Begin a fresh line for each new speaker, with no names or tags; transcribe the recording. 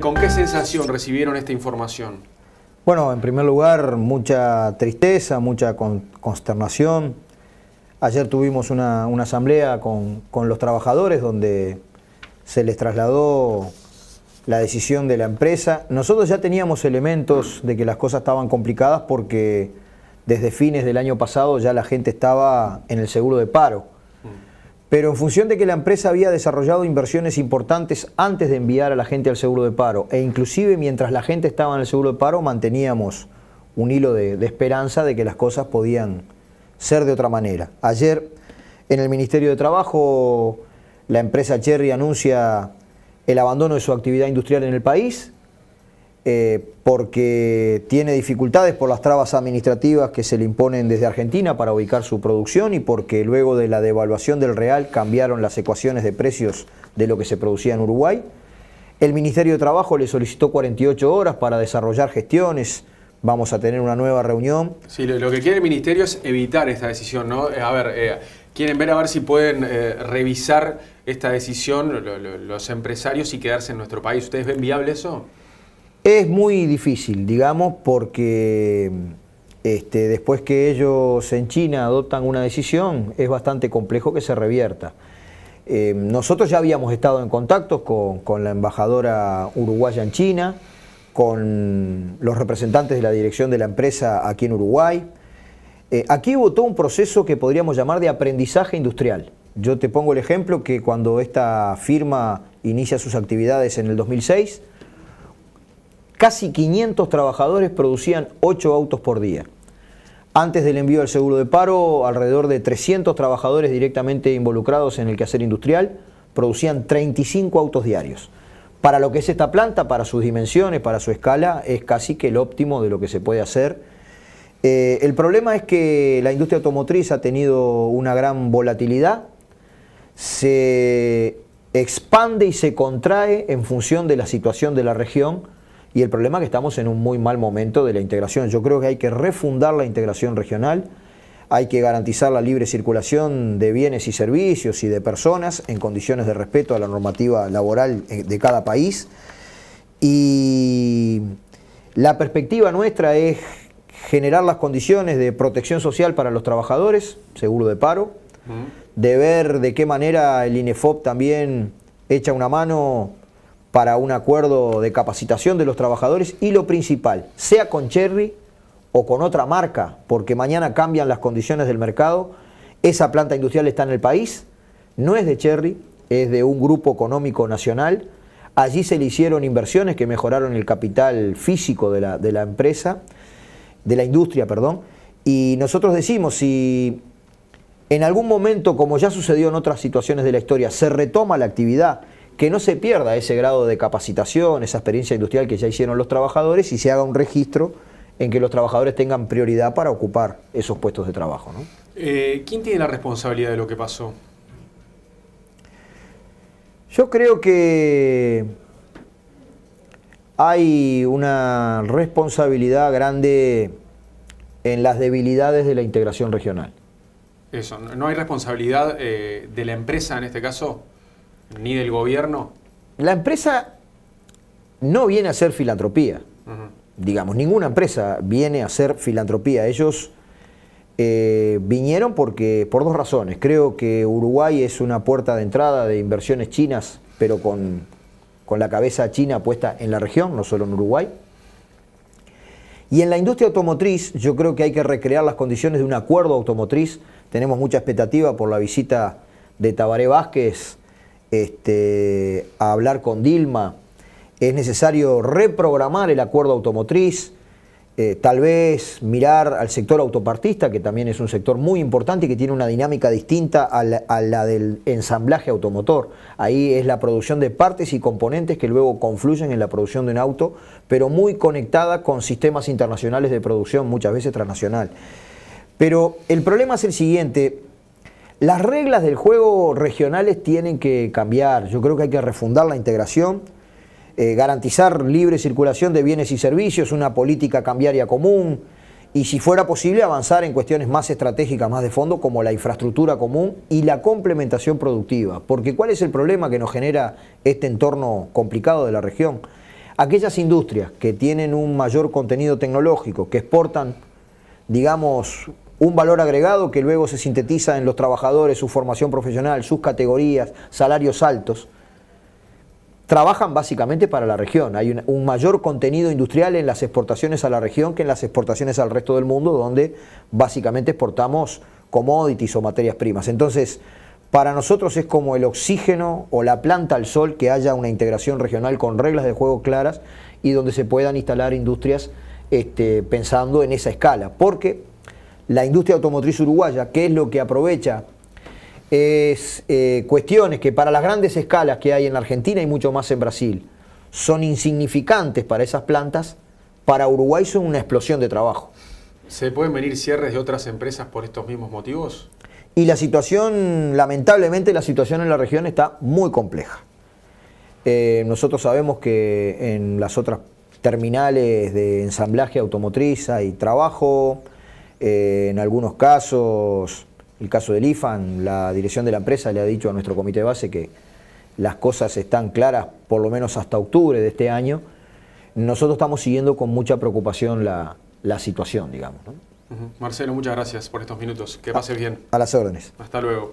¿Con qué sensación recibieron esta información?
Bueno, en primer lugar, mucha tristeza, mucha consternación. Ayer tuvimos una, asamblea con, con los trabajadores donde se les trasladó la decisión de la empresa. Nosotros ya teníamos elementos de que las cosas estaban complicadas porque desde fines del año pasado ya la gente estaba en el seguro de paro pero en función de que la empresa había desarrollado inversiones importantes antes de enviar a la gente al seguro de paro, e inclusive mientras la gente estaba en el seguro de paro manteníamos un hilo de, de esperanza de que las cosas podían ser de otra manera. Ayer en el Ministerio de Trabajo la empresa Cherry anuncia el abandono de su actividad industrial en el país, eh, porque tiene dificultades por las trabas administrativas que se le imponen desde Argentina para ubicar su producción y porque luego de la devaluación del real cambiaron las ecuaciones de precios de lo que se producía en Uruguay. El Ministerio de Trabajo le solicitó 48 horas para desarrollar gestiones. Vamos a tener una nueva reunión.
Sí, lo que quiere el Ministerio es evitar esta decisión, ¿no? Eh, a ver, eh, quieren ver a ver si pueden revisar esta decisión los empresarios y quedarse en nuestro país. ¿Ustedes ven viable eso?
Es muy difícil, digamos, porque este, después que ellos en China adoptan una decisión, es bastante complejo que se revierta. Eh, nosotros ya habíamos estado en contacto con, la embajadora uruguaya en China, con los representantes de la dirección de la empresa aquí en Uruguay. Eh, aquí votó un proceso que podríamos llamar de aprendizaje industrial. Yo te pongo el ejemplo que cuando esta firma inicia sus actividades en el 2006, Casi 500 trabajadores producían 8 autos por día. Antes del envío al seguro de paro, alrededor de 300 trabajadores directamente involucrados en el quehacer industrial producían 35 autos diarios. Para lo que es esta planta, para sus dimensiones, para su escala, es casi que el óptimo de lo que se puede hacer. Eh, el problema es que la industria automotriz ha tenido una gran volatilidad, se expande y se contrae en función de la situación de la región y el problema es que estamos en un muy mal momento de la integración. Yo creo que hay que refundar la integración regional, hay que garantizar la libre circulación de bienes y servicios y de personas en condiciones de respeto a la normativa laboral eh, de cada país. Y la perspectiva nuestra es generar las condiciones de protección social para los trabajadores, seguro de paro, de ver de qué manera el INEFOP también echa una mano para un acuerdo de capacitación de los trabajadores y lo principal, sea con Cherry o con otra marca, porque mañana cambian las condiciones del mercado, esa planta industrial está en el país, no es de Cherry, es de un grupo económico nacional, allí se le hicieron inversiones que mejoraron el capital físico de la, empresa, de la industria, perdón, y nosotros decimos, si en algún momento, como ya sucedió en otras situaciones de la historia, se retoma la actividad, que no se pierda ese grado de capacitación, esa experiencia industrial que ya hicieron los trabajadores y se haga un registro en que los trabajadores tengan prioridad para ocupar esos puestos de trabajo. ¿no?
Eh, ¿Quién tiene la responsabilidad de lo que pasó?
Yo creo que hay una responsabilidad grande en las debilidades de la integración regional.
Eso, ¿no hay responsabilidad eh, de la empresa en este caso? ¿Ni del gobierno?
La empresa no viene a hacer filantropía, digamos, ninguna empresa viene a hacer filantropía. Ellos eh, vinieron porque, por dos razones. Creo que Uruguay es una puerta de entrada de inversiones chinas, pero con, con la cabeza china puesta en la región, no solo en Uruguay. Y en la industria automotriz, yo creo que hay que recrear las condiciones de un acuerdo automotriz. Tenemos mucha expectativa por la visita de Tabaré Vázquez este, a hablar con Dilma, es necesario reprogramar el acuerdo automotriz, eh, tal vez mirar al sector autopartista, que también es un sector muy importante y que tiene una dinámica distinta a la, del ensamblaje automotor. Ahí es la producción de partes y componentes que luego confluyen en la producción de un auto, pero muy conectada con sistemas internacionales de producción, muchas veces transnacional. Pero el problema es el siguiente, las reglas del juego regionales tienen que cambiar. Yo creo que hay que refundar la integración, eh, garantizar libre circulación de bienes y servicios, una política cambiaria común y, si fuera posible, avanzar en cuestiones más estratégicas, más de fondo, como la infraestructura común y la complementación productiva. Porque ¿cuál es el problema que nos genera este entorno complicado de la región? Aquellas industrias que tienen un mayor contenido tecnológico, que exportan, digamos, un valor agregado que luego se sintetiza en los trabajadores, su formación profesional, sus categorías, salarios altos, trabajan básicamente para la región. Hay un, mayor contenido industrial en las exportaciones a la región que en las exportaciones al resto del mundo, donde básicamente exportamos commodities o materias primas. Entonces, para nosotros es como el oxígeno o la planta al sol que haya una integración regional con reglas de juego claras y donde se puedan instalar industrias este, pensando en esa escala. Porque la industria automotriz uruguaya, que es lo que aprovecha, es eh, cuestiones que para las grandes escalas que hay en Argentina y mucho más en Brasil, son insignificantes para esas plantas, para Uruguay son una explosión de trabajo.
¿Se pueden venir cierres de otras empresas por estos mismos motivos?
Y la situación, lamentablemente, la situación en la región está muy compleja. Eh, nosotros sabemos que en las otras terminales de ensamblaje automotriz hay trabajo, eh, en algunos casos, el caso del IFAN, la dirección de la empresa le ha dicho a nuestro comité de base que las cosas están claras por lo menos hasta octubre de este año. Nosotros estamos siguiendo con mucha preocupación la, situación, digamos.
Marcelo, muchas gracias por estos minutos. Que pase bien.
A las órdenes.
Hasta luego.